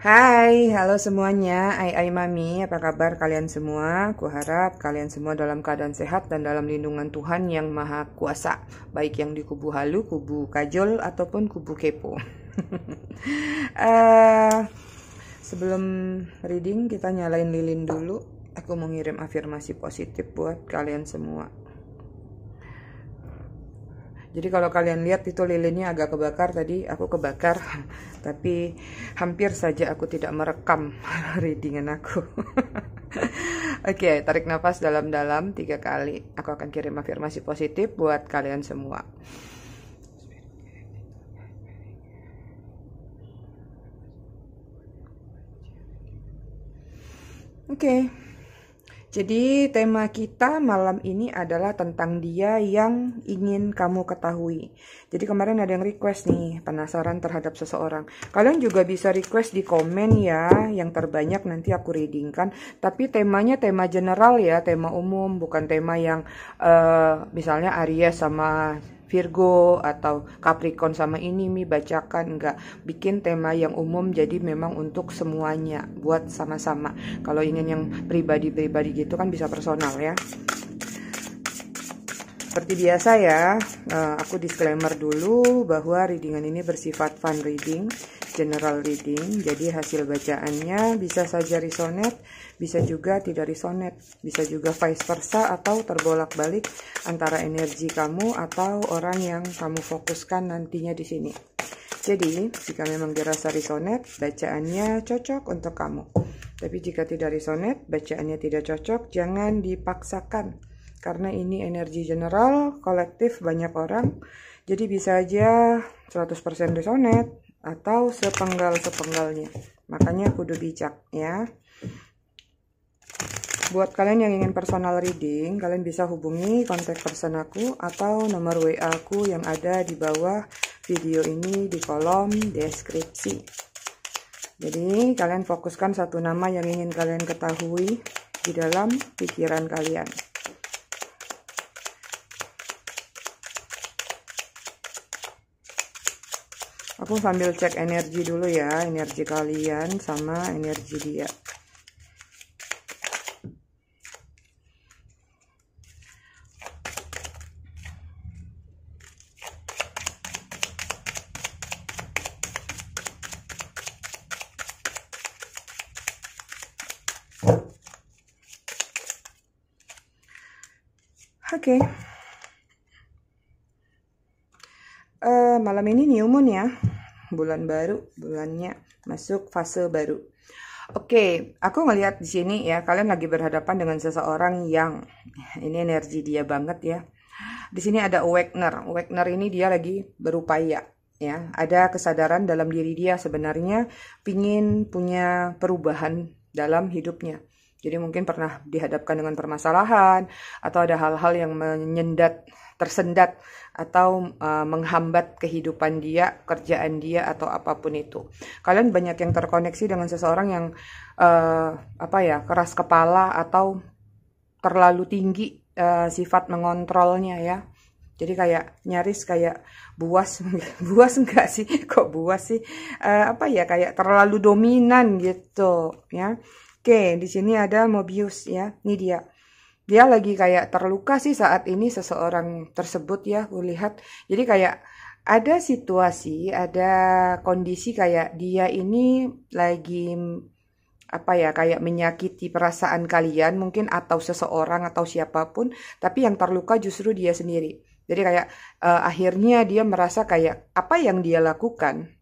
Hai, halo semuanya. Ai ai mami, apa kabar kalian semua? Kuharap kalian semua dalam keadaan sehat dan dalam lindungan Tuhan yang Maha Kuasa, baik yang di kubu halu, kubu kajol ataupun kubu kepo. uh, sebelum reading kita nyalain lilin dulu. Aku mau ngirim afirmasi positif buat kalian semua. Jadi kalau kalian lihat itu lilinnya agak kebakar tadi, aku kebakar. Tapi hampir saja aku tidak merekam readingan aku. Oke, okay, tarik nafas dalam-dalam tiga kali. Aku akan kirim afirmasi positif buat kalian semua. Oke. Okay. Jadi tema kita malam ini adalah tentang dia yang ingin kamu ketahui. Jadi kemarin ada yang request nih penasaran terhadap seseorang. Kalian juga bisa request di komen ya yang terbanyak nanti aku readingkan. Tapi temanya tema general ya, tema umum bukan tema yang uh, misalnya Aries sama Virgo atau Capricorn sama ini Mi bacakan enggak bikin tema yang umum jadi memang untuk semuanya buat sama-sama kalau ingin yang pribadi-pribadi gitu kan bisa personal ya seperti biasa ya, eh, aku disclaimer dulu bahwa readingan ini bersifat fun reading, general reading. Jadi hasil bacaannya bisa saja risonet, bisa juga tidak risonet, bisa juga vice versa atau terbolak-balik antara energi kamu atau orang yang kamu fokuskan nantinya di sini. Jadi, jika memang dirasa risonet, bacaannya cocok untuk kamu. Tapi jika tidak risonet, bacaannya tidak cocok, jangan dipaksakan karena ini energi general kolektif banyak orang jadi bisa aja 100% resonate atau sepenggal-sepenggalnya makanya kudu bijak ya buat kalian yang ingin personal reading kalian bisa hubungi kontak person aku atau nomor WA aku yang ada di bawah video ini di kolom deskripsi jadi kalian fokuskan satu nama yang ingin kalian ketahui di dalam pikiran kalian aku sambil cek energi dulu ya energi kalian sama energi dia Oke. Okay. Uh, eh, malam ini new moon ya bulan baru, bulannya masuk fase baru. Oke, okay, aku ngelihat di sini ya, kalian lagi berhadapan dengan seseorang yang ini energi dia banget ya. Di sini ada Wegner Wegner ini dia lagi berupaya ya, ada kesadaran dalam diri dia sebenarnya pingin punya perubahan dalam hidupnya. Jadi mungkin pernah dihadapkan dengan permasalahan atau ada hal-hal yang menyendat tersendat atau uh, menghambat kehidupan dia, kerjaan dia atau apapun itu. Kalian banyak yang terkoneksi dengan seseorang yang uh, apa ya, keras kepala atau terlalu tinggi uh, sifat mengontrolnya ya. Jadi kayak nyaris kayak buas, buas enggak sih? Kok buas sih? Uh, apa ya kayak terlalu dominan gitu ya. Oke, di sini ada Mobius ya. Ini dia dia lagi kayak terluka sih saat ini seseorang tersebut ya kulihat jadi kayak ada situasi ada kondisi kayak dia ini lagi apa ya kayak menyakiti perasaan kalian mungkin atau seseorang atau siapapun tapi yang terluka justru dia sendiri jadi kayak uh, akhirnya dia merasa kayak apa yang dia lakukan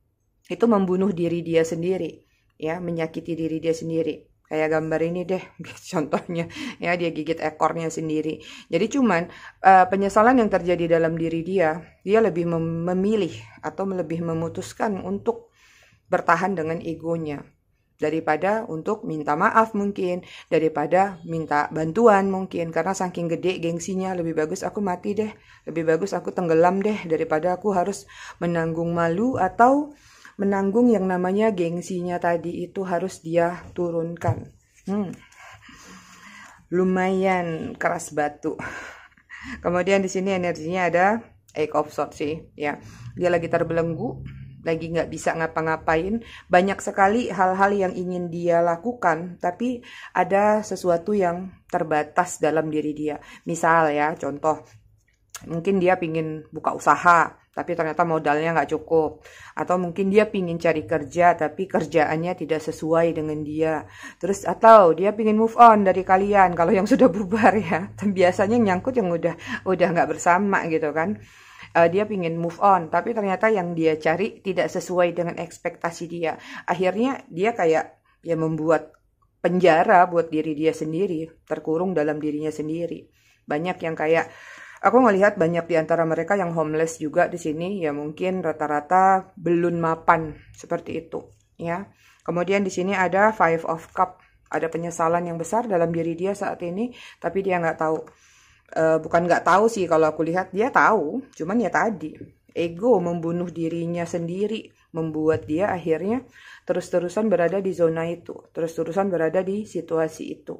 itu membunuh diri dia sendiri ya menyakiti diri dia sendiri kayak gambar ini deh gitu contohnya ya dia gigit ekornya sendiri jadi cuman uh, penyesalan yang terjadi dalam diri dia dia lebih mem memilih atau lebih memutuskan untuk bertahan dengan egonya daripada untuk minta maaf mungkin daripada minta bantuan mungkin karena saking gede gengsinya lebih bagus aku mati deh lebih bagus aku tenggelam deh daripada aku harus menanggung malu atau menanggung yang namanya gengsinya tadi itu harus dia turunkan. Hmm. Lumayan keras batu. Kemudian di sini energinya ada Eight of Swords sih, ya. Dia lagi terbelenggu, lagi nggak bisa ngapa-ngapain. Banyak sekali hal-hal yang ingin dia lakukan, tapi ada sesuatu yang terbatas dalam diri dia. Misal ya, contoh, mungkin dia pingin buka usaha, tapi ternyata modalnya nggak cukup atau mungkin dia pingin cari kerja tapi kerjaannya tidak sesuai dengan dia terus atau dia pingin move on dari kalian kalau yang sudah bubar ya biasanya nyangkut yang udah udah nggak bersama gitu kan uh, dia pingin move on tapi ternyata yang dia cari tidak sesuai dengan ekspektasi dia akhirnya dia kayak ya membuat penjara buat diri dia sendiri terkurung dalam dirinya sendiri banyak yang kayak Aku ngelihat banyak di antara mereka yang homeless juga di sini, ya mungkin rata-rata belum mapan seperti itu, ya. Kemudian di sini ada Five of Cup, ada penyesalan yang besar dalam diri dia saat ini, tapi dia nggak tahu. E, bukan nggak tahu sih kalau aku lihat dia tahu, cuman ya tadi ego membunuh dirinya sendiri, membuat dia akhirnya terus-terusan berada di zona itu, terus-terusan berada di situasi itu.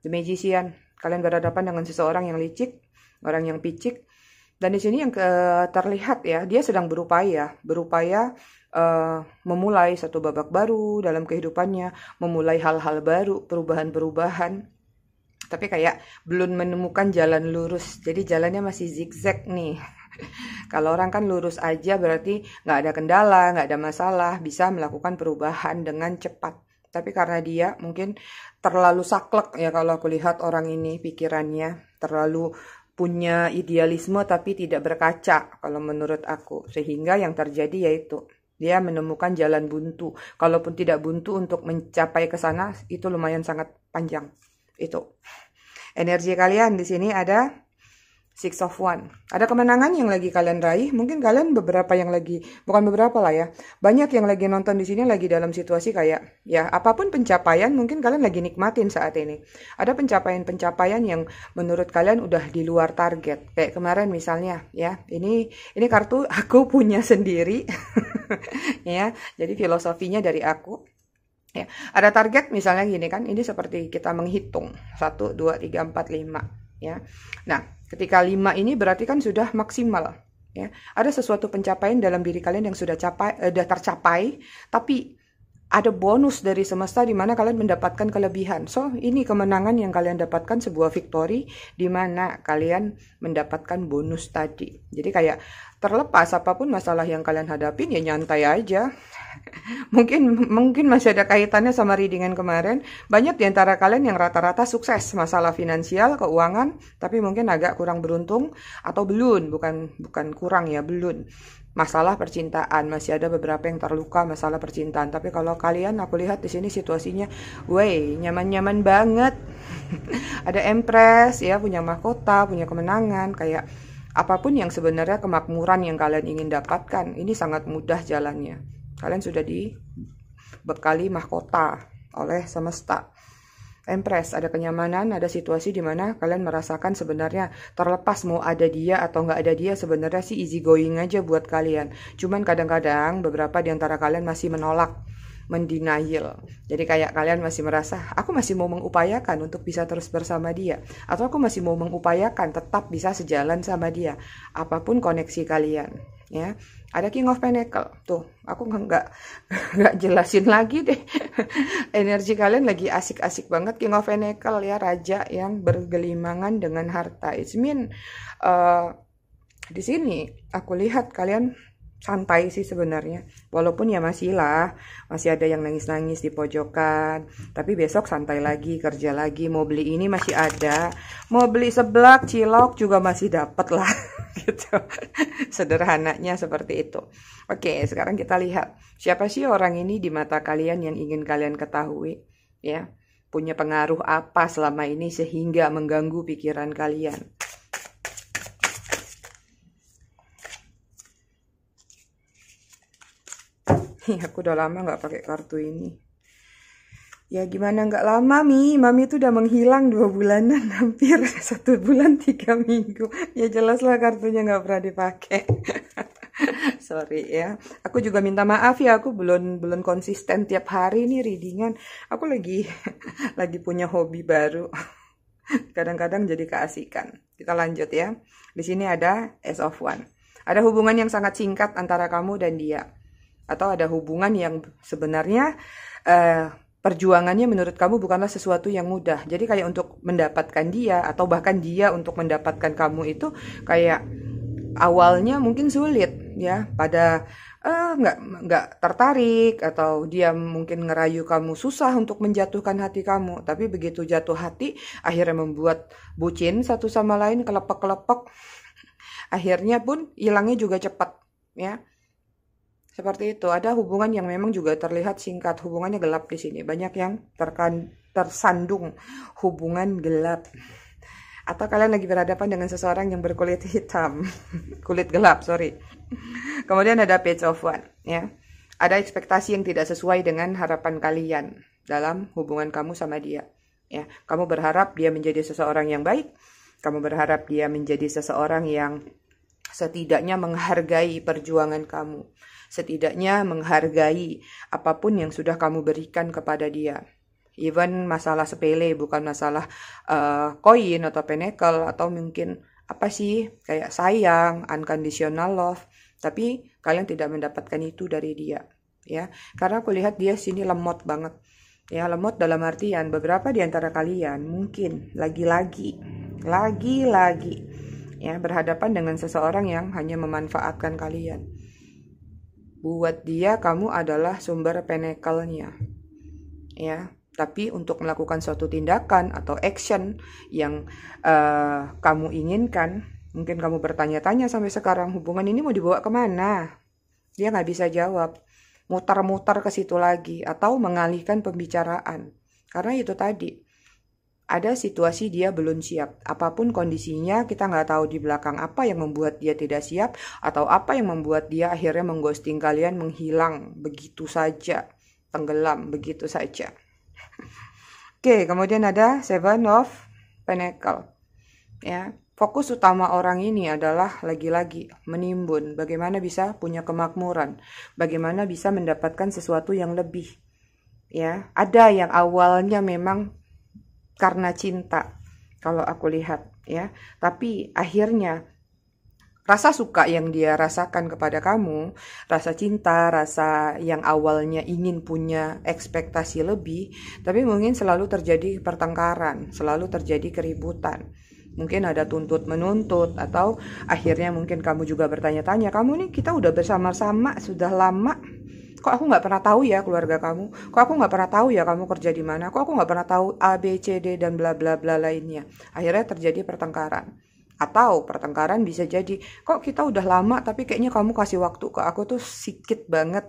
The Magician, kalian berhadapan dengan seseorang yang licik, orang yang picik. Dan di sini yang ke, terlihat ya, dia sedang berupaya, berupaya uh, memulai satu babak baru dalam kehidupannya, memulai hal-hal baru, perubahan-perubahan. Tapi kayak belum menemukan jalan lurus, jadi jalannya masih zigzag nih. Kalau orang kan lurus aja berarti nggak ada kendala, nggak ada masalah, bisa melakukan perubahan dengan cepat. Tapi karena dia mungkin terlalu saklek ya kalau aku lihat orang ini pikirannya terlalu punya idealisme tapi tidak berkaca kalau menurut aku sehingga yang terjadi yaitu dia menemukan jalan buntu kalaupun tidak buntu untuk mencapai ke sana itu lumayan sangat panjang itu energi kalian di sini ada Six of One. Ada kemenangan yang lagi kalian raih, mungkin kalian beberapa yang lagi, bukan beberapa lah ya, banyak yang lagi nonton di sini lagi dalam situasi kayak, ya apapun pencapaian mungkin kalian lagi nikmatin saat ini. Ada pencapaian-pencapaian yang menurut kalian udah di luar target. Kayak kemarin misalnya, ya ini ini kartu aku punya sendiri, ya. Jadi filosofinya dari aku. Ya, ada target misalnya gini kan, ini seperti kita menghitung 1, 2, 3, 4, 5 ya. Nah, ketika lima ini berarti kan sudah maksimal ya. Ada sesuatu pencapaian dalam diri kalian yang sudah capai eh, sudah tercapai, tapi ada bonus dari semesta di mana kalian mendapatkan kelebihan. So, ini kemenangan yang kalian dapatkan sebuah victory di mana kalian mendapatkan bonus tadi. Jadi kayak terlepas apapun masalah yang kalian hadapin ya nyantai aja. mungkin mungkin masih ada kaitannya sama readingan kemarin. Banyak di antara kalian yang rata-rata sukses masalah finansial, keuangan, tapi mungkin agak kurang beruntung atau belum, bukan bukan kurang ya, belum masalah percintaan masih ada beberapa yang terluka masalah percintaan tapi kalau kalian aku lihat di sini situasinya way nyaman-nyaman banget ada empress ya punya mahkota punya kemenangan kayak apapun yang sebenarnya kemakmuran yang kalian ingin dapatkan ini sangat mudah jalannya kalian sudah dibekali mahkota oleh semesta Empress ada kenyamanan, ada situasi di mana kalian merasakan sebenarnya terlepas mau ada dia atau nggak ada dia sebenarnya sih easy going aja buat kalian. Cuman kadang-kadang beberapa di antara kalian masih menolak mendenial. Jadi kayak kalian masih merasa aku masih mau mengupayakan untuk bisa terus bersama dia atau aku masih mau mengupayakan tetap bisa sejalan sama dia apapun koneksi kalian ya ada King of Pentacle tuh aku nggak nggak jelasin lagi deh energi kalian lagi asik-asik banget King of Pentacle ya raja yang bergelimangan dengan harta it's uh, di sini aku lihat kalian santai sih sebenarnya walaupun ya masih lah masih ada yang nangis-nangis di pojokan tapi besok santai lagi kerja lagi mau beli ini masih ada mau beli seblak cilok juga masih dapat lah gitu sederhananya seperti itu oke sekarang kita lihat siapa sih orang ini di mata kalian yang ingin kalian ketahui ya punya pengaruh apa selama ini sehingga mengganggu pikiran kalian aku udah lama nggak pakai kartu ini ya gimana nggak lama mi mami itu udah menghilang dua bulanan hampir satu bulan tiga minggu ya jelas lah kartunya nggak pernah dipakai sorry ya aku juga minta maaf ya aku belum belum konsisten tiap hari nih readingan aku lagi lagi punya hobi baru kadang-kadang jadi keasikan kita lanjut ya di sini ada S of One ada hubungan yang sangat singkat antara kamu dan dia atau ada hubungan yang sebenarnya uh, perjuangannya menurut kamu bukanlah sesuatu yang mudah. Jadi kayak untuk mendapatkan dia atau bahkan dia untuk mendapatkan kamu itu kayak awalnya mungkin sulit ya pada eh, nggak uh, nggak tertarik atau dia mungkin ngerayu kamu susah untuk menjatuhkan hati kamu tapi begitu jatuh hati akhirnya membuat bucin satu sama lain kelepek kelepek akhirnya pun hilangnya juga cepat ya seperti itu, ada hubungan yang memang juga terlihat singkat, hubungannya gelap di sini. Banyak yang terkan, tersandung hubungan gelap. Atau kalian lagi berhadapan dengan seseorang yang berkulit hitam, kulit gelap, sorry. Kemudian ada page of one, ya. Ada ekspektasi yang tidak sesuai dengan harapan kalian dalam hubungan kamu sama dia. Ya, kamu berharap dia menjadi seseorang yang baik, kamu berharap dia menjadi seseorang yang setidaknya menghargai perjuangan kamu setidaknya menghargai apapun yang sudah kamu berikan kepada dia. Even masalah sepele, bukan masalah eh, koin uh, atau penekel atau mungkin apa sih kayak sayang, unconditional love, tapi kalian tidak mendapatkan itu dari dia, ya. Karena aku lihat dia sini lemot banget. Ya, lemot dalam artian beberapa di antara kalian mungkin lagi-lagi lagi-lagi ya berhadapan dengan seseorang yang hanya memanfaatkan kalian Buat dia kamu adalah sumber penekelnya Ya, tapi untuk melakukan suatu tindakan atau action yang uh, kamu inginkan, mungkin kamu bertanya-tanya sampai sekarang hubungan ini mau dibawa kemana? Dia nggak bisa jawab, mutar-mutar ke situ lagi atau mengalihkan pembicaraan. Karena itu tadi, ada situasi dia belum siap. Apapun kondisinya, kita nggak tahu di belakang apa yang membuat dia tidak siap atau apa yang membuat dia akhirnya mengghosting kalian, menghilang begitu saja, tenggelam begitu saja. Oke, kemudian ada Seven of Pentacle. Ya, fokus utama orang ini adalah lagi-lagi menimbun bagaimana bisa punya kemakmuran, bagaimana bisa mendapatkan sesuatu yang lebih. Ya, ada yang awalnya memang karena cinta kalau aku lihat ya tapi akhirnya rasa suka yang dia rasakan kepada kamu, rasa cinta, rasa yang awalnya ingin punya ekspektasi lebih, tapi mungkin selalu terjadi pertengkaran, selalu terjadi keributan. Mungkin ada tuntut menuntut atau akhirnya mungkin kamu juga bertanya-tanya, kamu nih kita udah bersama-sama sudah lama, kok aku nggak pernah tahu ya keluarga kamu kok aku nggak pernah tahu ya kamu kerja di mana kok aku nggak pernah tahu a b c d dan bla bla bla lainnya akhirnya terjadi pertengkaran atau pertengkaran bisa jadi kok kita udah lama tapi kayaknya kamu kasih waktu ke aku tuh sedikit banget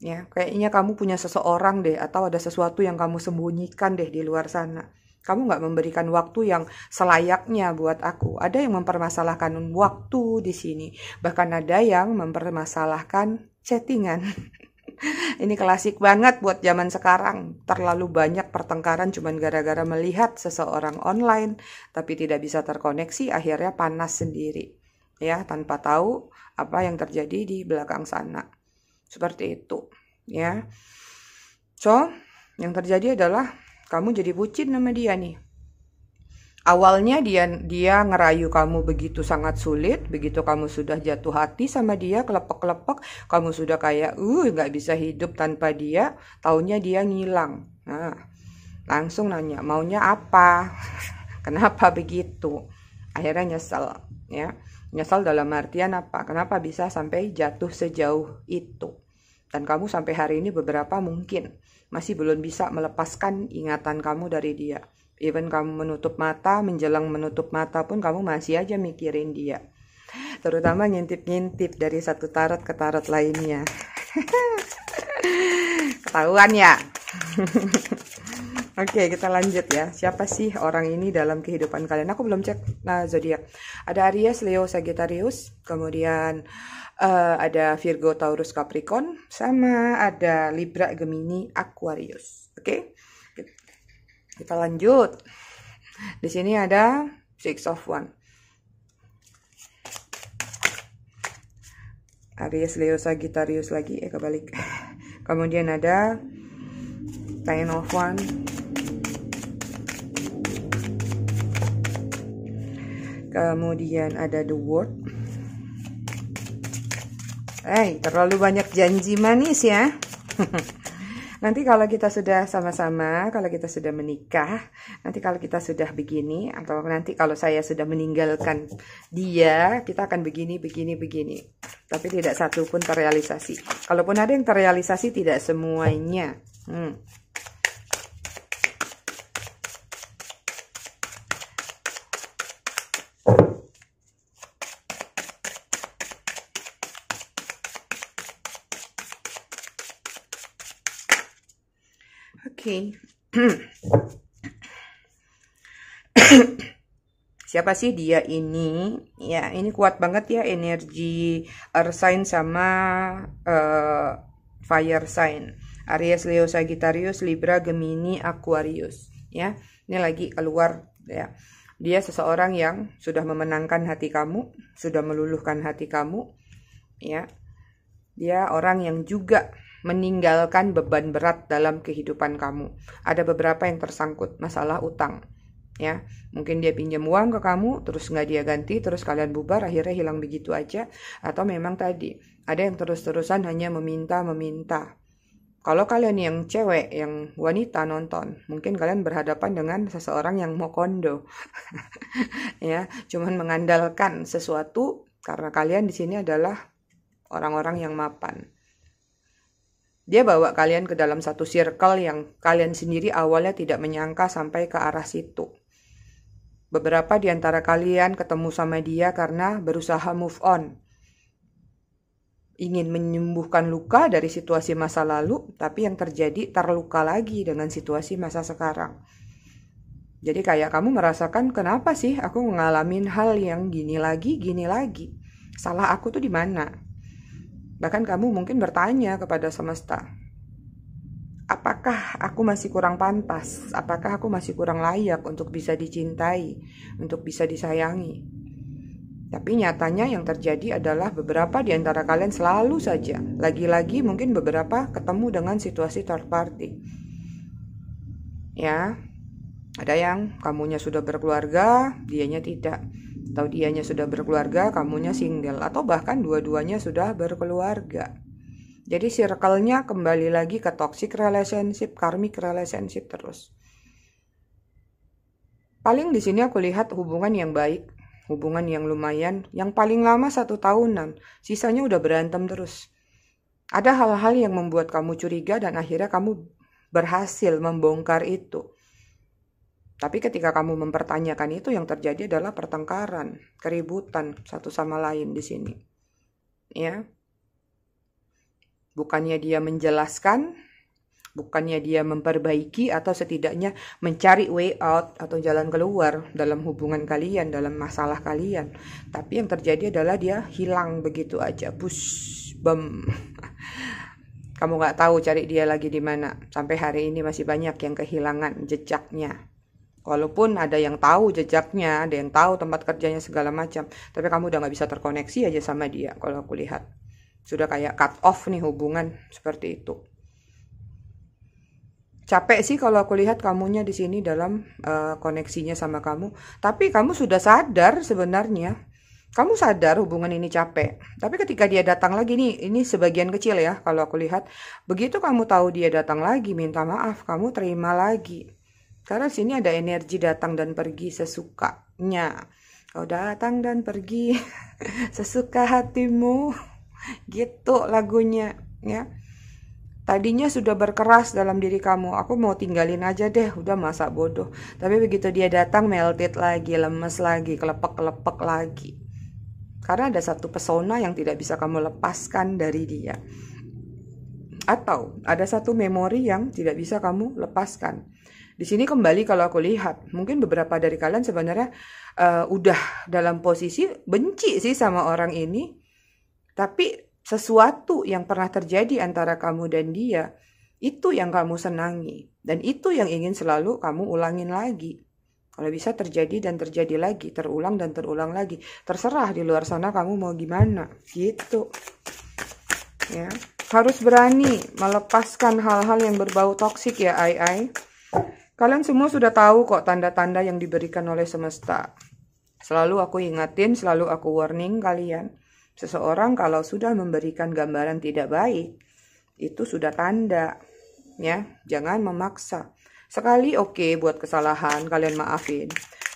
ya kayaknya kamu punya seseorang deh atau ada sesuatu yang kamu sembunyikan deh di luar sana kamu nggak memberikan waktu yang selayaknya buat aku. Ada yang mempermasalahkan waktu di sini, bahkan ada yang mempermasalahkan chattingan. Ini klasik banget buat zaman sekarang. Terlalu banyak pertengkaran cuman gara-gara melihat seseorang online tapi tidak bisa terkoneksi akhirnya panas sendiri. Ya, tanpa tahu apa yang terjadi di belakang sana. Seperti itu, ya. So, yang terjadi adalah kamu jadi bucin sama dia nih awalnya dia dia ngerayu kamu begitu sangat sulit begitu kamu sudah jatuh hati sama dia kelepek-kelepek kamu sudah kayak uh nggak bisa hidup tanpa dia taunya dia ngilang nah langsung nanya maunya apa kenapa begitu akhirnya nyesel ya nyesel dalam artian apa kenapa bisa sampai jatuh sejauh itu dan kamu sampai hari ini beberapa mungkin masih belum bisa melepaskan ingatan kamu dari dia even kamu menutup mata menjelang menutup mata pun kamu masih aja mikirin dia terutama ngintip-ngintip dari satu tarot ke tarot lainnya ketahuan ya Oke, okay, kita lanjut ya. Siapa sih orang ini dalam kehidupan kalian? Aku belum cek nah zodiak. Ada Aries, Leo, Sagittarius, kemudian uh, ada Virgo, Taurus, Capricorn, sama ada Libra, Gemini, Aquarius. Oke. Okay? Kita lanjut. Di sini ada six of one. Aries, Leo, Sagittarius lagi. Eh, kebalik. Kemudian ada Ten of One. Kemudian ada The Word. Eh, terlalu banyak janji manis ya. Nanti kalau kita sudah sama-sama, kalau kita sudah menikah, nanti kalau kita sudah begini, atau nanti kalau saya sudah meninggalkan dia, kita akan begini, begini, begini. Tapi tidak satu pun terrealisasi. Kalaupun ada yang terrealisasi, tidak semuanya. Hmm. ini. Siapa sih dia ini? Ya, ini kuat banget ya energi Earth sign sama uh, Fire sign. Aries, Leo, Sagittarius, Libra, Gemini, Aquarius, ya. Ini lagi keluar ya. Dia seseorang yang sudah memenangkan hati kamu, sudah meluluhkan hati kamu, ya. Dia orang yang juga meninggalkan beban berat dalam kehidupan kamu. Ada beberapa yang tersangkut masalah utang. Ya, mungkin dia pinjam uang ke kamu, terus nggak dia ganti, terus kalian bubar, akhirnya hilang begitu aja. Atau memang tadi ada yang terus-terusan hanya meminta, meminta. Kalau kalian yang cewek, yang wanita nonton, mungkin kalian berhadapan dengan seseorang yang mau kondo, ya, cuman mengandalkan sesuatu karena kalian di sini adalah orang-orang yang mapan. Dia bawa kalian ke dalam satu circle yang kalian sendiri awalnya tidak menyangka sampai ke arah situ. Beberapa di antara kalian ketemu sama dia karena berusaha move on. Ingin menyembuhkan luka dari situasi masa lalu, tapi yang terjadi terluka lagi dengan situasi masa sekarang. Jadi kayak kamu merasakan kenapa sih aku ngalamin hal yang gini lagi, gini lagi. Salah aku tuh di mana? Bahkan kamu mungkin bertanya kepada semesta, apakah aku masih kurang pantas? Apakah aku masih kurang layak untuk bisa dicintai, untuk bisa disayangi? Tapi nyatanya yang terjadi adalah beberapa di antara kalian selalu saja, lagi-lagi mungkin beberapa ketemu dengan situasi third party. Ya, ada yang kamunya sudah berkeluarga, dianya tidak atau dianya sudah berkeluarga, kamunya single, atau bahkan dua-duanya sudah berkeluarga. Jadi circle-nya kembali lagi ke toxic relationship, karmic relationship terus. Paling di sini aku lihat hubungan yang baik, hubungan yang lumayan, yang paling lama satu tahunan, sisanya udah berantem terus. Ada hal-hal yang membuat kamu curiga dan akhirnya kamu berhasil membongkar itu. Tapi ketika kamu mempertanyakan itu yang terjadi adalah pertengkaran, keributan satu sama lain di sini. Ya. Bukannya dia menjelaskan, bukannya dia memperbaiki atau setidaknya mencari way out atau jalan keluar dalam hubungan kalian, dalam masalah kalian. Tapi yang terjadi adalah dia hilang begitu aja, bus bam. Kamu nggak tahu cari dia lagi di mana. Sampai hari ini masih banyak yang kehilangan jejaknya Walaupun ada yang tahu jejaknya, ada yang tahu tempat kerjanya segala macam, tapi kamu udah nggak bisa terkoneksi aja sama dia kalau aku lihat. Sudah kayak cut off nih hubungan seperti itu. Capek sih kalau aku lihat kamunya di sini dalam uh, koneksinya sama kamu, tapi kamu sudah sadar sebenarnya. Kamu sadar hubungan ini capek, tapi ketika dia datang lagi nih, ini sebagian kecil ya kalau aku lihat. Begitu kamu tahu dia datang lagi, minta maaf, kamu terima lagi karena sini ada energi datang dan pergi sesukanya. Kau oh, datang dan pergi sesuka hatimu. Gitu lagunya ya. Tadinya sudah berkeras dalam diri kamu, aku mau tinggalin aja deh, udah masa bodoh. Tapi begitu dia datang melted lagi, lemes lagi, kelepek-kelepek lagi. Karena ada satu pesona yang tidak bisa kamu lepaskan dari dia. Atau ada satu memori yang tidak bisa kamu lepaskan di sini kembali kalau aku lihat, mungkin beberapa dari kalian sebenarnya uh, udah dalam posisi benci sih sama orang ini, tapi sesuatu yang pernah terjadi antara kamu dan dia itu yang kamu senangi dan itu yang ingin selalu kamu ulangin lagi. Kalau bisa terjadi dan terjadi lagi, terulang dan terulang lagi. Terserah di luar sana kamu mau gimana, gitu. Ya, harus berani melepaskan hal-hal yang berbau toksik ya, ai ai. Kalian semua sudah tahu kok tanda-tanda yang diberikan oleh semesta. Selalu aku ingatin, selalu aku warning kalian. Seseorang kalau sudah memberikan gambaran tidak baik, itu sudah tanda. Ya, jangan memaksa. Sekali oke okay, buat kesalahan, kalian maafin.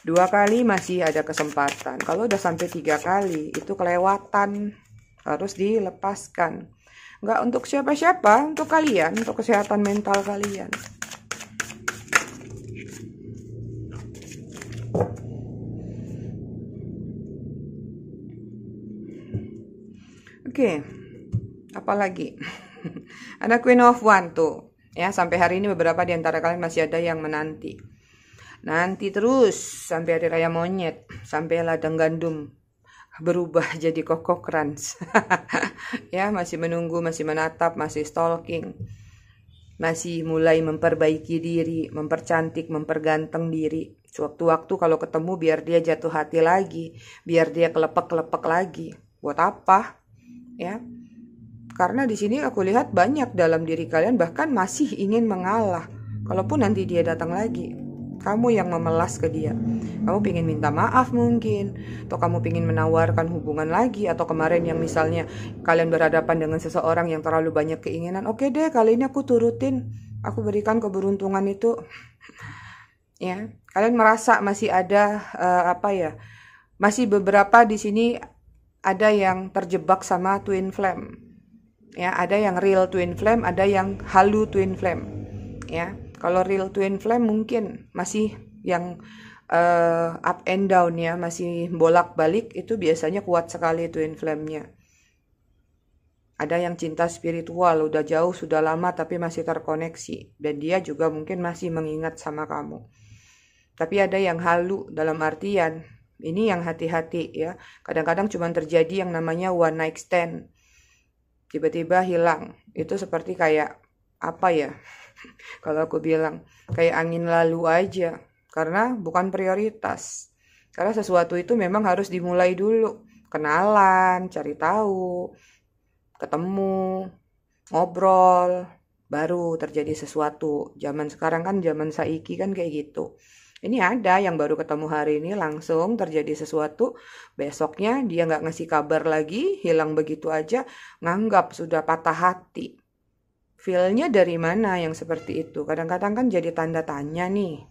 Dua kali masih ada kesempatan. Kalau udah sampai tiga kali, itu kelewatan. Harus dilepaskan. Nggak untuk siapa-siapa, untuk kalian, untuk kesehatan mental kalian. Oke, okay. apa ada Queen of One tuh. Ya, sampai hari ini beberapa di antara kalian masih ada yang menanti. Nanti terus sampai hari raya monyet, sampai ladang gandum berubah jadi kokok rans. ya, masih menunggu, masih menatap, masih stalking. Masih mulai memperbaiki diri, mempercantik, memperganteng diri. Sewaktu-waktu kalau ketemu biar dia jatuh hati lagi, biar dia kelepek-kelepek lagi. Buat apa? Ya. Karena di sini aku lihat banyak dalam diri kalian bahkan masih ingin mengalah. Kalaupun nanti dia datang lagi, kamu yang memelas ke dia. Kamu pingin minta maaf mungkin, atau kamu pingin menawarkan hubungan lagi, atau kemarin yang misalnya kalian berhadapan dengan seseorang yang terlalu banyak keinginan, oke okay deh kali ini aku turutin, aku berikan keberuntungan itu ya hmm. kalian merasa masih ada uh, apa ya masih beberapa di sini ada yang terjebak sama twin flame ya ada yang real twin flame ada yang halu twin flame ya kalau real twin flame mungkin masih yang uh, up and down ya masih bolak balik itu biasanya kuat sekali twin flame-nya ada yang cinta spiritual udah jauh sudah lama tapi masih terkoneksi dan dia juga mungkin masih mengingat sama kamu tapi ada yang halu dalam artian ini yang hati-hati ya. Kadang-kadang cuma terjadi yang namanya one night stand. Tiba-tiba hilang. Itu seperti kayak apa ya? Kalau aku bilang kayak angin lalu aja karena bukan prioritas. Karena sesuatu itu memang harus dimulai dulu. Kenalan, cari tahu, ketemu, ngobrol, baru terjadi sesuatu. Zaman sekarang kan zaman saiki kan kayak gitu ini ada yang baru ketemu hari ini langsung terjadi sesuatu besoknya dia nggak ngasih kabar lagi hilang begitu aja nganggap sudah patah hati feelnya dari mana yang seperti itu kadang-kadang kan jadi tanda tanya nih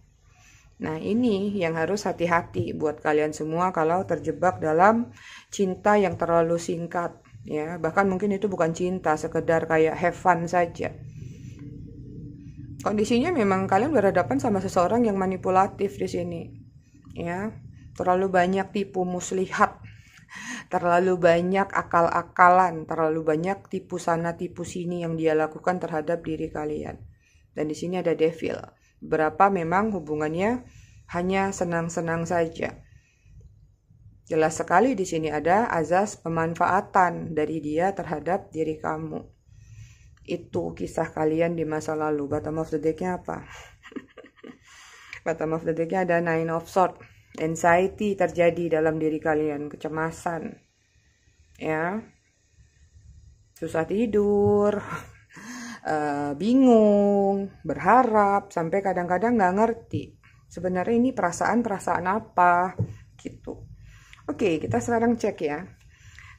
Nah, ini yang harus hati-hati buat kalian semua kalau terjebak dalam cinta yang terlalu singkat ya. Bahkan mungkin itu bukan cinta, sekedar kayak have fun saja kondisinya memang kalian berhadapan sama seseorang yang manipulatif di sini ya terlalu banyak tipu muslihat terlalu banyak akal-akalan terlalu banyak tipu sana tipu sini yang dia lakukan terhadap diri kalian dan di sini ada devil berapa memang hubungannya hanya senang-senang saja jelas sekali di sini ada azas pemanfaatan dari dia terhadap diri kamu itu kisah kalian di masa lalu bottom of the deck apa bottom of the deck ada nine of sword anxiety terjadi dalam diri kalian kecemasan ya susah tidur uh, bingung berharap sampai kadang-kadang nggak -kadang ngerti sebenarnya ini perasaan-perasaan apa gitu oke okay, kita sekarang cek ya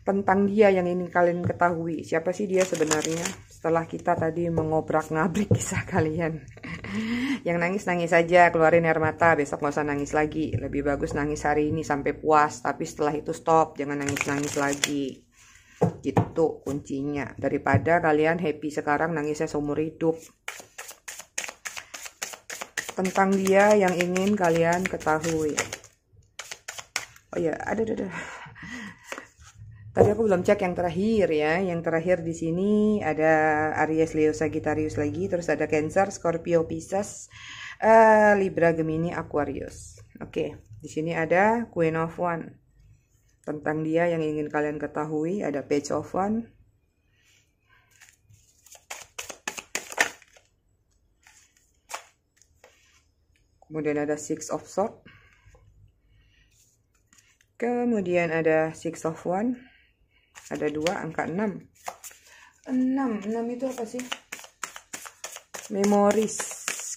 tentang dia yang ini kalian ketahui siapa sih dia sebenarnya setelah kita tadi mengobrak-ngabrik kisah kalian. yang nangis-nangis saja, keluarin air mata, besok nggak usah nangis lagi. Lebih bagus nangis hari ini sampai puas, tapi setelah itu stop, jangan nangis-nangis lagi. itu kuncinya. Daripada kalian happy sekarang nangisnya seumur hidup. Tentang dia yang ingin kalian ketahui. Oh ya, ada ada ada. Tadi aku belum cek yang terakhir ya. Yang terakhir di sini ada Aries, Leo, Sagittarius lagi. Terus ada Cancer, Scorpio, Pisces, uh, Libra, Gemini, Aquarius. Oke, okay. di sini ada Queen of One. Tentang dia yang ingin kalian ketahui ada Page of One. Kemudian ada Six of Swords. Kemudian ada Six of One ada dua angka enam. Enam, 6 itu apa sih memories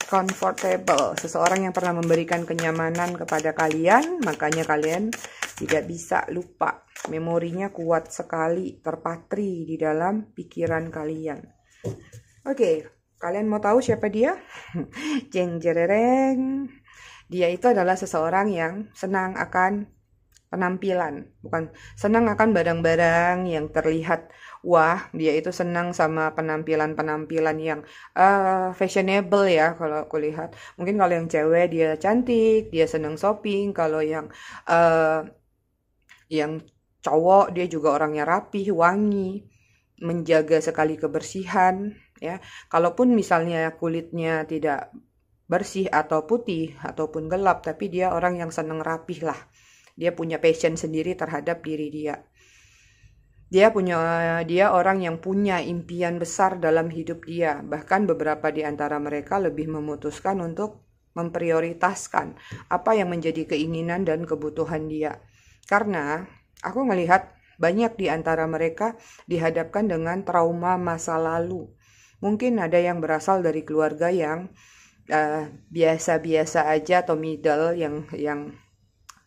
comfortable seseorang yang pernah memberikan kenyamanan kepada kalian makanya kalian tidak bisa lupa memorinya kuat sekali terpatri di dalam pikiran kalian oke okay, kalian mau tahu siapa dia jeng jerereng dia itu adalah seseorang yang senang akan penampilan bukan senang akan barang-barang yang terlihat wah dia itu senang sama penampilan-penampilan yang uh, fashionable ya kalau aku lihat mungkin kalau yang cewek dia cantik dia senang shopping kalau yang uh, yang cowok dia juga orangnya rapi wangi menjaga sekali kebersihan ya kalaupun misalnya kulitnya tidak bersih atau putih ataupun gelap tapi dia orang yang senang rapih lah dia punya passion sendiri terhadap diri dia. Dia punya dia orang yang punya impian besar dalam hidup dia. Bahkan beberapa di antara mereka lebih memutuskan untuk memprioritaskan apa yang menjadi keinginan dan kebutuhan dia. Karena aku melihat banyak di antara mereka dihadapkan dengan trauma masa lalu. Mungkin ada yang berasal dari keluarga yang eh, biasa-biasa uh, aja atau middle yang yang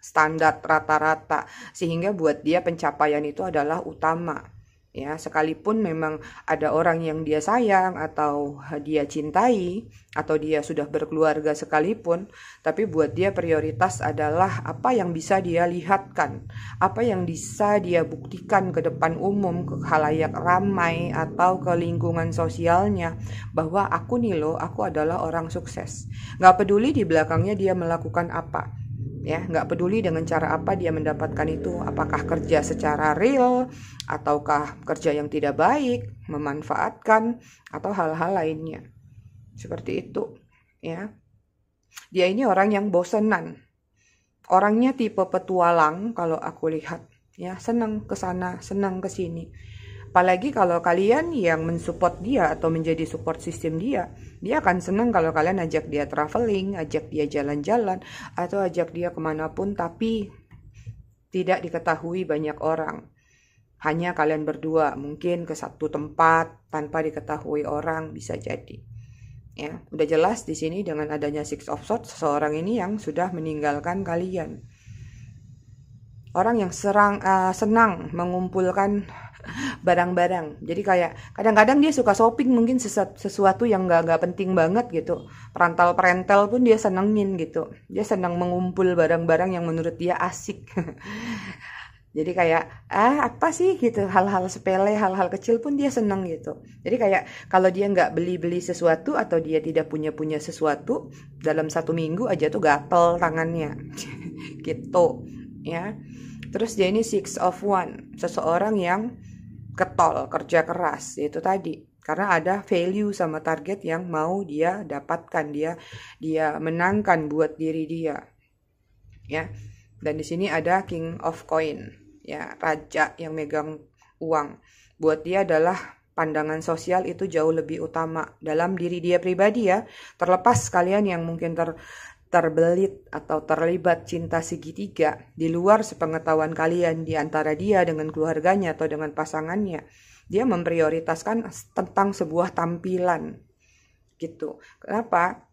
standar rata-rata sehingga buat dia pencapaian itu adalah utama ya sekalipun memang ada orang yang dia sayang atau dia cintai atau dia sudah berkeluarga sekalipun tapi buat dia prioritas adalah apa yang bisa dia lihatkan apa yang bisa dia buktikan ke depan umum ke halayak ramai atau ke lingkungan sosialnya bahwa aku nih loh aku adalah orang sukses nggak peduli di belakangnya dia melakukan apa ya nggak peduli dengan cara apa dia mendapatkan itu apakah kerja secara real ataukah kerja yang tidak baik memanfaatkan atau hal-hal lainnya seperti itu ya dia ini orang yang bosenan orangnya tipe petualang kalau aku lihat ya senang ke sana senang ke sini Apalagi kalau kalian yang mensupport dia atau menjadi support system dia, dia akan senang kalau kalian ajak dia traveling, ajak dia jalan-jalan, atau ajak dia kemanapun tapi tidak diketahui banyak orang. Hanya kalian berdua, mungkin ke satu tempat tanpa diketahui orang bisa jadi. Ya, udah jelas di sini dengan adanya six of swords, seseorang ini yang sudah meninggalkan kalian orang yang serang, uh, senang mengumpulkan barang-barang. Jadi kayak kadang-kadang dia suka shopping mungkin sesuatu yang gak, gak penting banget gitu. Perantal-perantal pun dia senengin gitu. Dia senang mengumpul barang-barang yang menurut dia asik. Jadi kayak ah apa sih gitu hal-hal sepele hal-hal kecil pun dia seneng gitu. Jadi kayak kalau dia nggak beli-beli sesuatu atau dia tidak punya-punya sesuatu dalam satu minggu aja tuh gatel tangannya gitu ya. Terus dia ini six of one seseorang yang ketol, kerja keras itu tadi. Karena ada value sama target yang mau dia dapatkan, dia dia menangkan buat diri dia. Ya. Dan di sini ada King of Coin, ya, raja yang megang uang. Buat dia adalah pandangan sosial itu jauh lebih utama dalam diri dia pribadi ya. Terlepas kalian yang mungkin ter terbelit atau terlibat cinta segitiga di luar sepengetahuan kalian di antara dia dengan keluarganya atau dengan pasangannya. Dia memprioritaskan tentang sebuah tampilan. Gitu. Kenapa?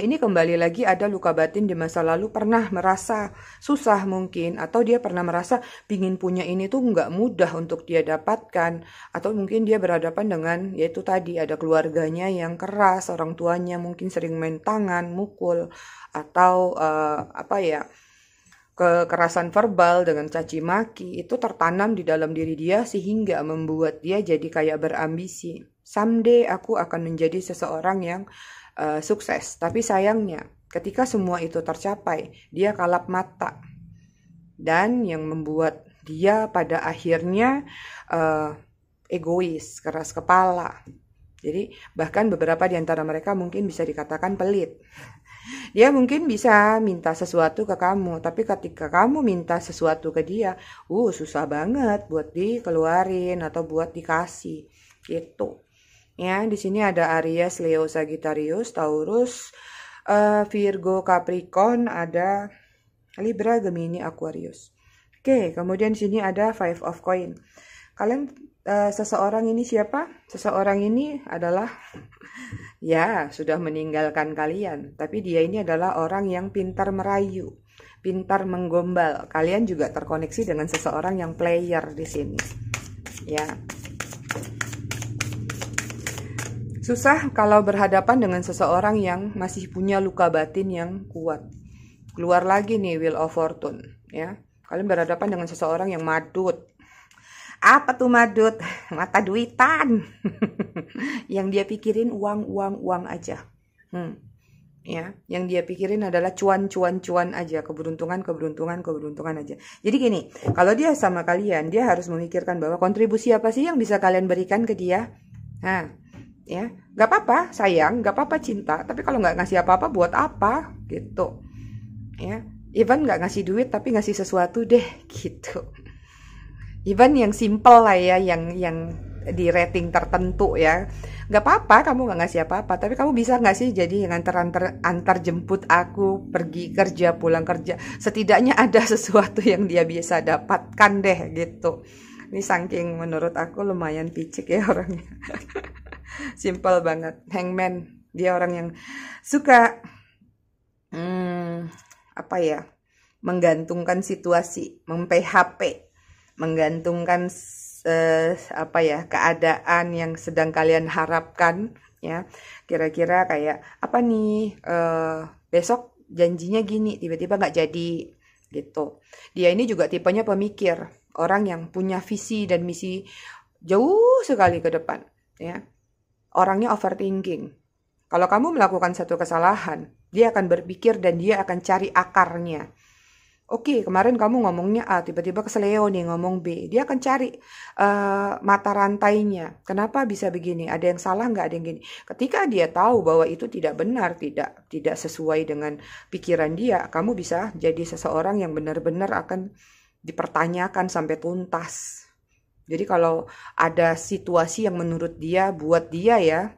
ini kembali lagi ada luka batin di masa lalu pernah merasa susah mungkin atau dia pernah merasa pingin punya ini tuh nggak mudah untuk dia dapatkan atau mungkin dia berhadapan dengan yaitu tadi ada keluarganya yang keras orang tuanya mungkin sering main tangan mukul atau uh, apa ya kekerasan verbal dengan caci maki itu tertanam di dalam diri dia sehingga membuat dia jadi kayak berambisi someday aku akan menjadi seseorang yang uh, sukses. Tapi sayangnya, ketika semua itu tercapai, dia kalap mata. Dan yang membuat dia pada akhirnya uh, egois, keras kepala. Jadi bahkan beberapa di antara mereka mungkin bisa dikatakan pelit. Dia mungkin bisa minta sesuatu ke kamu, tapi ketika kamu minta sesuatu ke dia, uh susah banget buat dikeluarin atau buat dikasih gitu ya di sini ada Aries, Leo, Sagittarius, Taurus, uh, Virgo, Capricorn, ada Libra, Gemini, Aquarius. Oke, kemudian di sini ada Five of Coin. Kalian uh, seseorang ini siapa? Seseorang ini adalah ya sudah meninggalkan kalian, tapi dia ini adalah orang yang pintar merayu, pintar menggombal. Kalian juga terkoneksi dengan seseorang yang player di sini. Ya. Susah kalau berhadapan dengan seseorang yang masih punya luka batin yang kuat. Keluar lagi nih Wheel of Fortune, ya. Kalian berhadapan dengan seseorang yang madut. Apa tuh madut? Mata duitan. yang dia pikirin uang, uang, uang aja. Hmm. Ya, yang dia pikirin adalah cuan, cuan, cuan aja, keberuntungan, keberuntungan, keberuntungan aja. Jadi gini, kalau dia sama kalian, dia harus memikirkan bahwa kontribusi apa sih yang bisa kalian berikan ke dia. Nah, ya nggak apa-apa sayang nggak apa-apa cinta tapi kalau nggak ngasih apa-apa buat apa gitu ya Ivan nggak ngasih duit tapi ngasih sesuatu deh gitu Ivan yang simple lah ya yang yang di rating tertentu ya nggak apa-apa kamu nggak ngasih apa-apa tapi kamu bisa nggak sih jadi yang antar antar antar jemput aku pergi kerja pulang kerja setidaknya ada sesuatu yang dia bisa dapatkan deh gitu ini saking menurut aku lumayan picik ya orangnya simple banget hangman dia orang yang suka hmm, apa ya menggantungkan situasi memphp menggantungkan uh, apa ya keadaan yang sedang kalian harapkan ya kira-kira kayak apa nih uh, besok janjinya gini tiba-tiba nggak jadi gitu dia ini juga tipenya pemikir orang yang punya visi dan misi jauh sekali ke depan ya orangnya overthinking. Kalau kamu melakukan satu kesalahan, dia akan berpikir dan dia akan cari akarnya. Oke, okay, kemarin kamu ngomongnya A, tiba-tiba keseleo nih ngomong B. Dia akan cari uh, mata rantainya. Kenapa bisa begini? Ada yang salah nggak? Ada yang gini? Ketika dia tahu bahwa itu tidak benar, tidak tidak sesuai dengan pikiran dia, kamu bisa jadi seseorang yang benar-benar akan dipertanyakan sampai tuntas jadi kalau ada situasi yang menurut dia buat dia ya,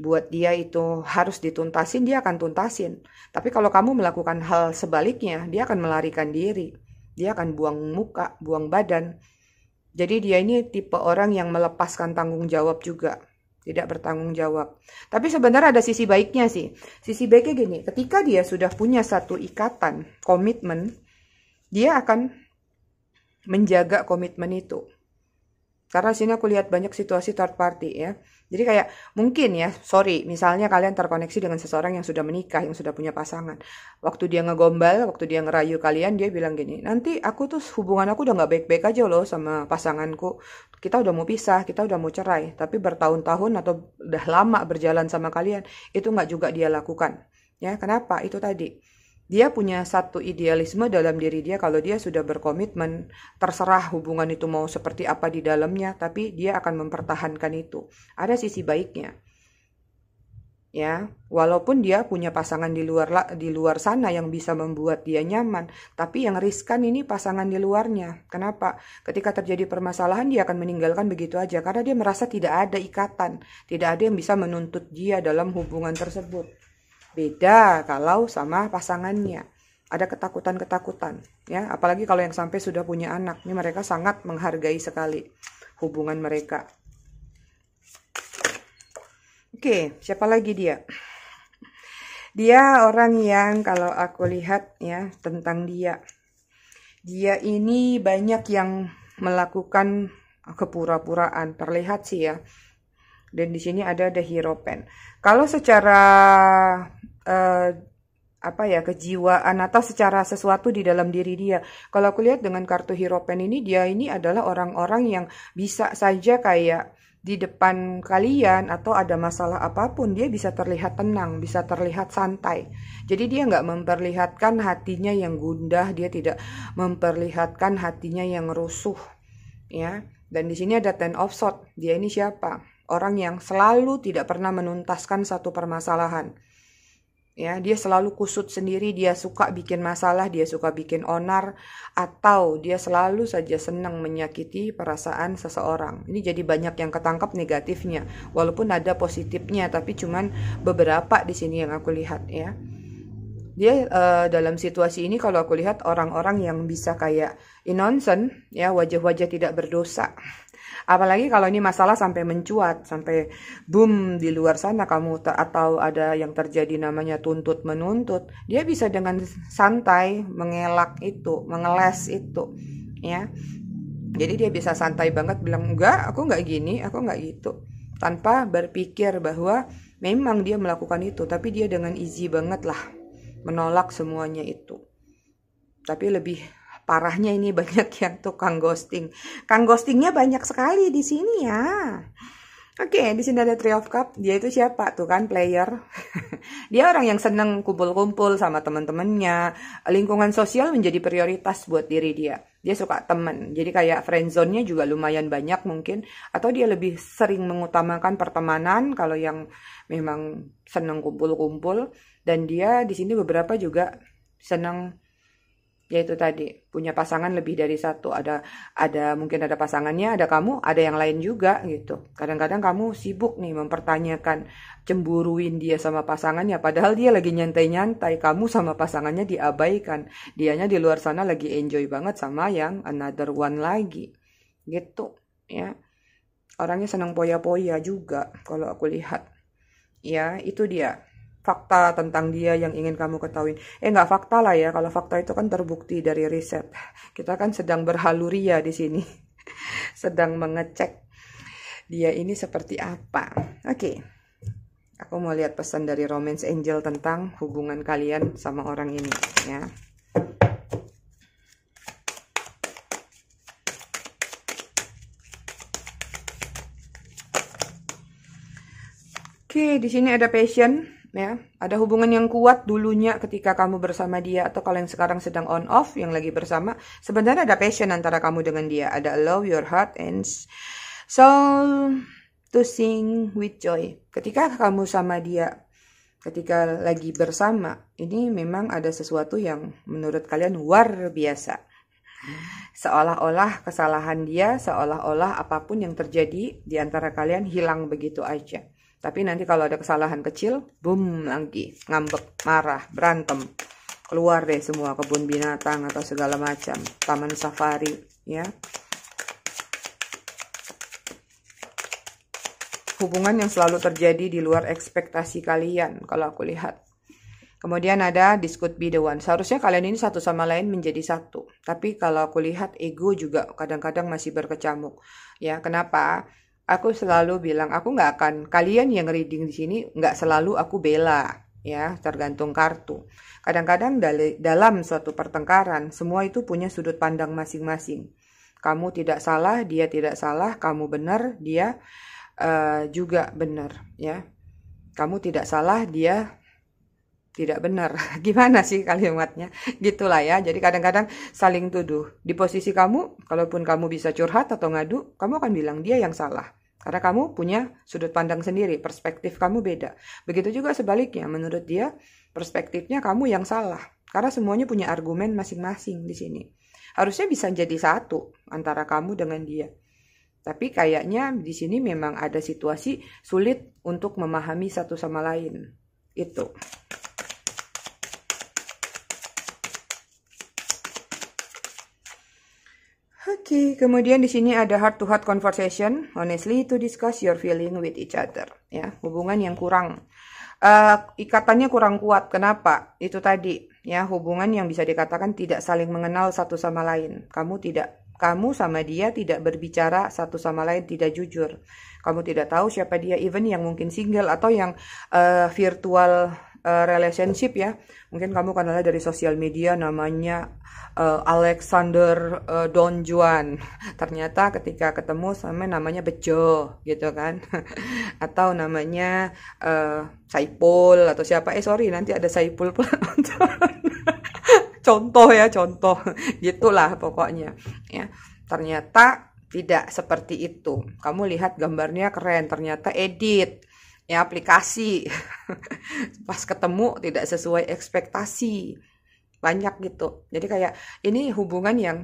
buat dia itu harus dituntasin, dia akan tuntasin. Tapi kalau kamu melakukan hal sebaliknya, dia akan melarikan diri. Dia akan buang muka, buang badan. Jadi dia ini tipe orang yang melepaskan tanggung jawab juga. Tidak bertanggung jawab. Tapi sebenarnya ada sisi baiknya sih. Sisi baiknya gini, ketika dia sudah punya satu ikatan, komitmen, dia akan menjaga komitmen itu karena sini aku lihat banyak situasi third party ya. Jadi kayak mungkin ya, sorry, misalnya kalian terkoneksi dengan seseorang yang sudah menikah, yang sudah punya pasangan. Waktu dia ngegombal, waktu dia ngerayu kalian, dia bilang gini, nanti aku tuh hubungan aku udah nggak baik-baik aja loh sama pasanganku. Kita udah mau pisah, kita udah mau cerai, tapi bertahun-tahun atau udah lama berjalan sama kalian, itu nggak juga dia lakukan. Ya, kenapa? Itu tadi dia punya satu idealisme dalam diri dia kalau dia sudah berkomitmen terserah hubungan itu mau seperti apa di dalamnya tapi dia akan mempertahankan itu ada sisi baiknya ya walaupun dia punya pasangan di luar di luar sana yang bisa membuat dia nyaman tapi yang riskan ini pasangan di luarnya kenapa ketika terjadi permasalahan dia akan meninggalkan begitu aja karena dia merasa tidak ada ikatan tidak ada yang bisa menuntut dia dalam hubungan tersebut Beda kalau sama pasangannya. Ada ketakutan-ketakutan ya, apalagi kalau yang sampai sudah punya anak. Ini mereka sangat menghargai sekali hubungan mereka. Oke, siapa lagi dia? Dia orang yang kalau aku lihat ya tentang dia. Dia ini banyak yang melakukan kepura-puraan, terlihat sih ya. Dan di sini ada the hero pen. Kalau secara uh, apa ya kejiwaan atau secara sesuatu di dalam diri dia. Kalau aku lihat dengan kartu hero pen ini dia ini adalah orang-orang yang bisa saja kayak di depan kalian atau ada masalah apapun dia bisa terlihat tenang, bisa terlihat santai. Jadi dia nggak memperlihatkan hatinya yang gundah, dia tidak memperlihatkan hatinya yang rusuh, ya. Dan di sini ada ten of sword. Dia ini siapa? orang yang selalu tidak pernah menuntaskan satu permasalahan. Ya, dia selalu kusut sendiri, dia suka bikin masalah, dia suka bikin onar atau dia selalu saja senang menyakiti perasaan seseorang. Ini jadi banyak yang ketangkap negatifnya, walaupun ada positifnya tapi cuman beberapa di sini yang aku lihat ya dia uh, dalam situasi ini kalau aku lihat orang-orang yang bisa kayak innocent ya wajah-wajah tidak berdosa apalagi kalau ini masalah sampai mencuat sampai boom di luar sana kamu atau ada yang terjadi namanya tuntut menuntut dia bisa dengan santai mengelak itu mengeles itu ya jadi dia bisa santai banget bilang enggak aku enggak gini aku enggak gitu tanpa berpikir bahwa memang dia melakukan itu tapi dia dengan easy banget lah menolak semuanya itu tapi lebih Parahnya ini banyak yang tukang ghosting. Kang ghostingnya banyak sekali di sini ya. Oke, okay, di sini ada Three of Cup. Dia itu siapa tuh kan player? dia orang yang seneng kumpul-kumpul sama teman-temannya. Lingkungan sosial menjadi prioritas buat diri dia. Dia suka temen. Jadi kayak friendzone-nya juga lumayan banyak mungkin. Atau dia lebih sering mengutamakan pertemanan kalau yang memang seneng kumpul-kumpul. Dan dia di sini beberapa juga seneng yaitu tadi punya pasangan lebih dari satu ada ada mungkin ada pasangannya ada kamu ada yang lain juga gitu kadang-kadang kamu sibuk nih mempertanyakan cemburuin dia sama pasangannya padahal dia lagi nyantai-nyantai kamu sama pasangannya diabaikan dianya di luar sana lagi enjoy banget sama yang another one lagi gitu ya orangnya senang poya-poya juga kalau aku lihat ya itu dia fakta tentang dia yang ingin kamu ketahui. Eh nggak fakta lah ya, kalau fakta itu kan terbukti dari riset. Kita kan sedang berhaluria di sini, sedang mengecek dia ini seperti apa. Oke, okay. aku mau lihat pesan dari Romance Angel tentang hubungan kalian sama orang ini ya. Oke, okay, di sini ada passion ya ada hubungan yang kuat dulunya ketika kamu bersama dia atau kalau yang sekarang sedang on off yang lagi bersama sebenarnya ada passion antara kamu dengan dia ada love your heart and soul to sing with joy ketika kamu sama dia ketika lagi bersama ini memang ada sesuatu yang menurut kalian luar biasa seolah-olah kesalahan dia seolah-olah apapun yang terjadi di antara kalian hilang begitu aja tapi nanti kalau ada kesalahan kecil, boom lagi, ngambek, marah, berantem, keluar deh semua kebun binatang atau segala macam, taman safari, ya. Hubungan yang selalu terjadi di luar ekspektasi kalian, kalau aku lihat. Kemudian ada diskut be the one. Seharusnya kalian ini satu sama lain menjadi satu. Tapi kalau aku lihat ego juga kadang-kadang masih berkecamuk. Ya, kenapa? aku selalu bilang aku nggak akan kalian yang reading di sini nggak selalu aku bela ya tergantung kartu kadang-kadang dalam suatu pertengkaran semua itu punya sudut pandang masing-masing kamu tidak salah dia tidak salah kamu benar dia uh, juga benar ya kamu tidak salah dia tidak benar. Gimana sih kalimatnya? Gitulah ya. Jadi kadang-kadang saling tuduh. Di posisi kamu, kalaupun kamu bisa curhat atau ngadu, kamu akan bilang dia yang salah. Karena kamu punya sudut pandang sendiri, perspektif kamu beda. Begitu juga sebaliknya, menurut dia perspektifnya kamu yang salah. Karena semuanya punya argumen masing-masing di sini. Harusnya bisa jadi satu antara kamu dengan dia. Tapi kayaknya di sini memang ada situasi sulit untuk memahami satu sama lain. Itu. okay, kemudian di sini ada heart to heart conversation, honestly to discuss your feeling with each other, ya, hubungan yang kurang uh, ikatannya kurang kuat. Kenapa? Itu tadi, ya, hubungan yang bisa dikatakan tidak saling mengenal satu sama lain. Kamu tidak kamu sama dia tidak berbicara satu sama lain tidak jujur. Kamu tidak tahu siapa dia even yang mungkin single atau yang uh, virtual Eh, relationship ya. Mungkin kamu kenalnya dari sosial media namanya uh, Alexander uh, Don Juan. Ternyata ketika ketemu sama namanya Bejo gitu kan. atau namanya uh, Saipul atau siapa. Eh sorry nanti ada Saipul contoh ya contoh. Gitulah pokoknya ya. Ternyata tidak seperti itu. Kamu lihat gambarnya keren, ternyata edit ya aplikasi pas ketemu tidak sesuai ekspektasi banyak gitu jadi kayak ini hubungan yang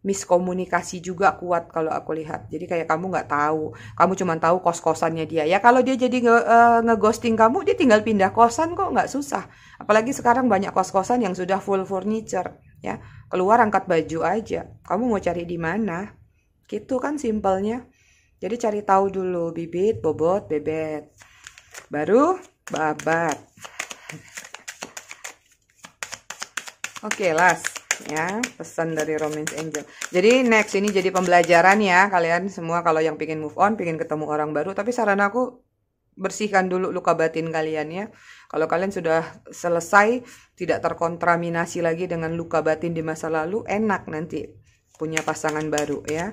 miskomunikasi juga kuat kalau aku lihat jadi kayak kamu nggak tahu kamu cuma tahu kos kosannya dia ya kalau dia jadi nge eh, ngeghosting kamu dia tinggal pindah kosan kok nggak susah apalagi sekarang banyak kos kosan yang sudah full furniture ya keluar angkat baju aja kamu mau cari di mana gitu kan simpelnya jadi cari tahu dulu bibit bobot bebet baru babat oke okay, last ya pesan dari romance angel jadi next ini jadi pembelajaran ya kalian semua kalau yang pingin move on pingin ketemu orang baru tapi saran aku bersihkan dulu luka batin kalian ya kalau kalian sudah selesai tidak terkontaminasi lagi dengan luka batin di masa lalu enak nanti punya pasangan baru ya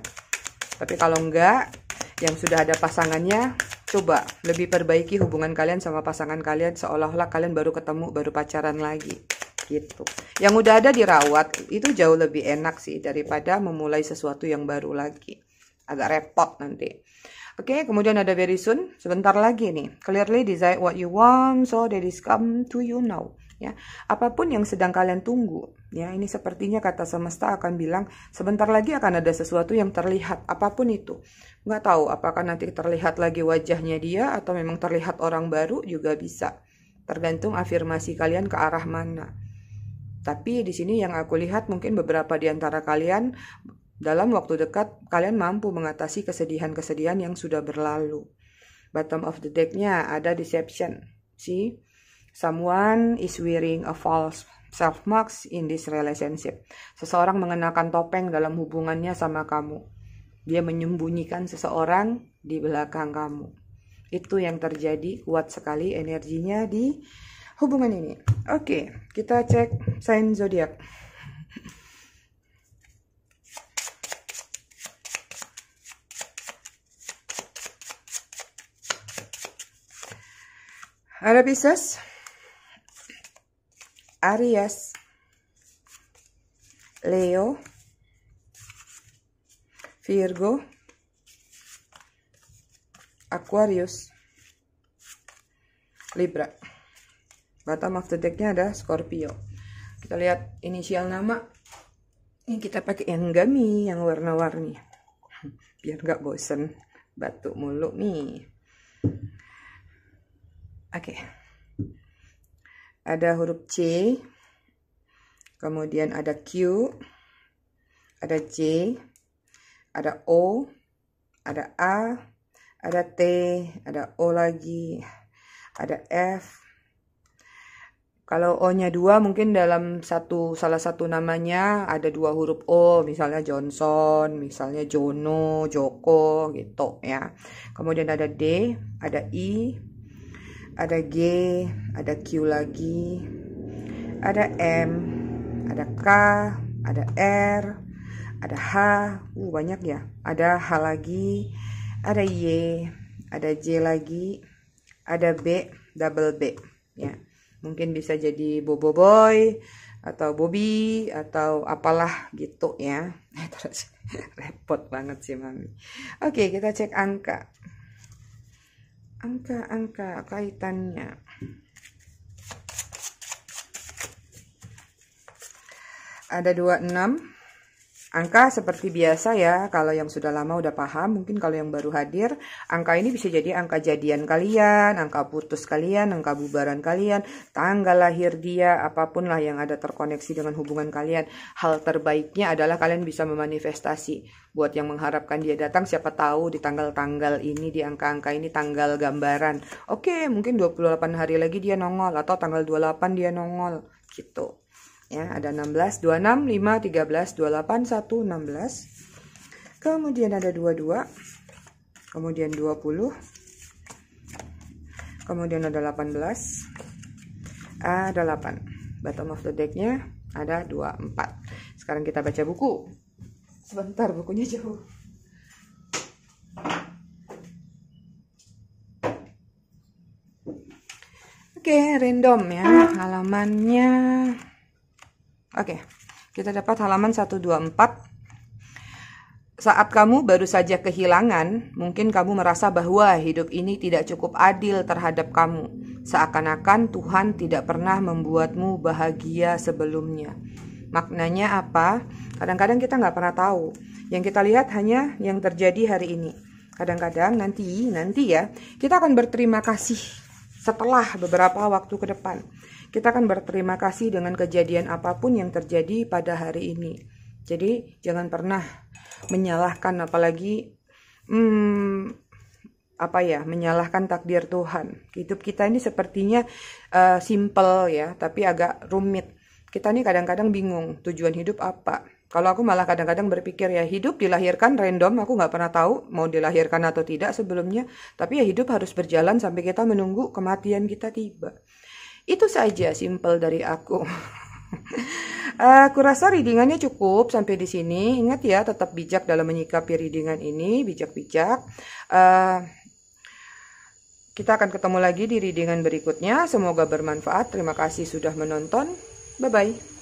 tapi kalau enggak yang sudah ada pasangannya Coba lebih perbaiki hubungan kalian sama pasangan kalian seolah-olah kalian baru ketemu, baru pacaran lagi gitu. Yang udah ada dirawat itu jauh lebih enak sih daripada memulai sesuatu yang baru lagi. Agak repot nanti. Oke, okay, kemudian ada very soon, sebentar lagi nih. Clearly desire what you want, so that is come to you now. Ya, apapun yang sedang kalian tunggu, Ya, ini sepertinya kata semesta akan bilang sebentar lagi akan ada sesuatu yang terlihat apapun itu. Nggak tahu apakah nanti terlihat lagi wajahnya dia atau memang terlihat orang baru juga bisa. Tergantung afirmasi kalian ke arah mana. Tapi di sini yang aku lihat mungkin beberapa di antara kalian dalam waktu dekat kalian mampu mengatasi kesedihan-kesedihan yang sudah berlalu. Bottom of the deck-nya ada deception. See? Someone is wearing a false self marks in this relationship. Seseorang mengenakan topeng dalam hubungannya sama kamu. Dia menyembunyikan seseorang di belakang kamu. Itu yang terjadi kuat sekali energinya di hubungan ini. Oke, kita cek sign zodiak. Ada Pisces. Aries, Leo, Virgo, Aquarius, Libra. Bottom of the decknya ada Scorpio. Kita lihat inisial nama. Ini kita pakai yang gami, yang warna-warni. Biar nggak bosen. Batuk mulu nih. Oke. Okay ada huruf C, kemudian ada Q, ada J, ada O, ada A, ada T, ada O lagi, ada F. Kalau O-nya dua mungkin dalam satu salah satu namanya ada dua huruf O, misalnya Johnson, misalnya Jono, Joko gitu ya. Kemudian ada D, ada I, ada G, ada Q lagi, ada M, ada K, ada R, ada H, uh, banyak ya. Ada H lagi, ada Y, ada J lagi, ada B, double B ya. Mungkin bisa jadi Bobo Boy atau Bobby atau apalah gitu ya. repot banget sih Mami. Oke, kita cek angka angka-angka kaitannya ada 26 Angka seperti biasa ya, kalau yang sudah lama udah paham, mungkin kalau yang baru hadir, angka ini bisa jadi angka jadian kalian, angka putus kalian, angka bubaran kalian, tanggal lahir dia, apapun lah yang ada terkoneksi dengan hubungan kalian. Hal terbaiknya adalah kalian bisa memanifestasi. Buat yang mengharapkan dia datang, siapa tahu di tanggal-tanggal ini, di angka-angka ini, tanggal gambaran. Oke, mungkin 28 hari lagi dia nongol, atau tanggal 28 dia nongol, gitu ya ada 16 26 5 13 28 1 16 kemudian ada 22 kemudian 20 kemudian ada 18 ada 8 bottom of the decknya ada 24 sekarang kita baca buku sebentar bukunya jauh Oke, okay, random ya. Halamannya Oke, kita dapat halaman 124. Saat kamu baru saja kehilangan, mungkin kamu merasa bahwa hidup ini tidak cukup adil terhadap kamu. Seakan-akan Tuhan tidak pernah membuatmu bahagia sebelumnya. Maknanya apa? Kadang-kadang kita nggak pernah tahu. Yang kita lihat hanya yang terjadi hari ini. Kadang-kadang nanti, nanti ya, kita akan berterima kasih setelah beberapa waktu ke depan kita akan berterima kasih dengan kejadian apapun yang terjadi pada hari ini. Jadi jangan pernah menyalahkan apalagi hmm, apa ya menyalahkan takdir Tuhan. Hidup kita ini sepertinya uh, simple ya, tapi agak rumit. Kita ini kadang-kadang bingung tujuan hidup apa. Kalau aku malah kadang-kadang berpikir ya hidup dilahirkan random, aku nggak pernah tahu mau dilahirkan atau tidak sebelumnya. Tapi ya hidup harus berjalan sampai kita menunggu kematian kita tiba. Itu saja simple dari aku. Eh, aku rasa readingannya cukup sampai di sini. Ingat ya, tetap bijak dalam menyikapi readingan ini, bijak-bijak. Eh, kita akan ketemu lagi di readingan berikutnya. Semoga bermanfaat. Terima kasih sudah menonton. Bye-bye.